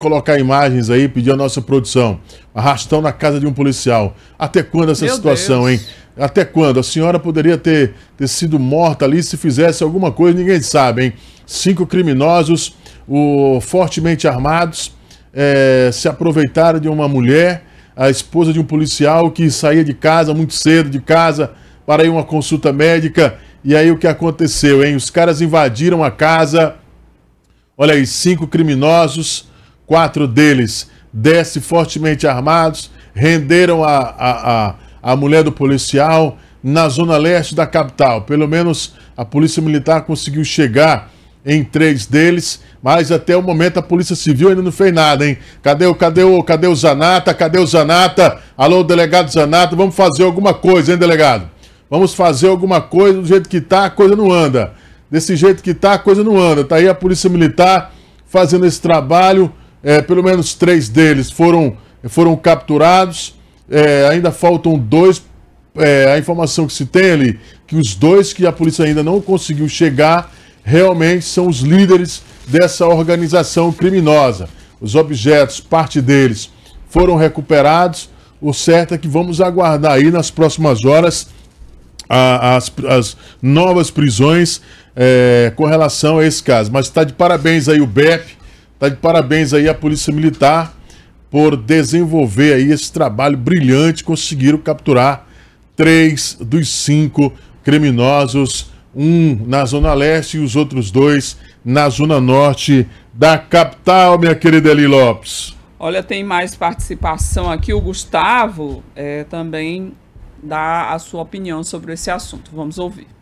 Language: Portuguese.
colocar imagens aí, pedir a nossa produção. Arrastão na casa de um policial. Até quando essa Meu situação, Deus. hein? Até quando? A senhora poderia ter, ter sido morta ali se fizesse alguma coisa, ninguém sabe, hein? Cinco criminosos, o, fortemente armados, é, se aproveitaram de uma mulher, a esposa de um policial que saía de casa muito cedo, de casa, para ir uma consulta médica. E aí o que aconteceu, hein? Os caras invadiram a casa. Olha aí, cinco criminosos, Quatro deles desce fortemente armados, renderam a, a, a, a mulher do policial na zona leste da capital. Pelo menos a polícia militar conseguiu chegar em três deles, mas até o momento a Polícia Civil ainda não fez nada, hein? Cadê o, cadê o, cadê o Zanata? Cadê o Zanata? Alô, delegado Zanata, vamos fazer alguma coisa, hein, delegado? Vamos fazer alguma coisa, do jeito que tá, a coisa não anda. Desse jeito que tá, a coisa não anda. Tá aí a Polícia Militar fazendo esse trabalho é, pelo menos três deles foram, foram capturados. É, ainda faltam dois. É, a informação que se tem ali, que os dois que a polícia ainda não conseguiu chegar, realmente são os líderes dessa organização criminosa. Os objetos, parte deles, foram recuperados. O certo é que vamos aguardar aí nas próximas horas a, as, as, novas prisões é, com relação a esse caso. Mas está de parabéns aí o BEP Tá de parabéns aí a Polícia Militar por desenvolver aí esse trabalho brilhante, conseguiram capturar três dos cinco criminosos, um na Zona Leste e os outros dois na Zona Norte da capital, minha querida Eli Lopes. Olha, tem mais participação aqui. O Gustavo é, também dá a sua opinião sobre esse assunto. Vamos ouvir.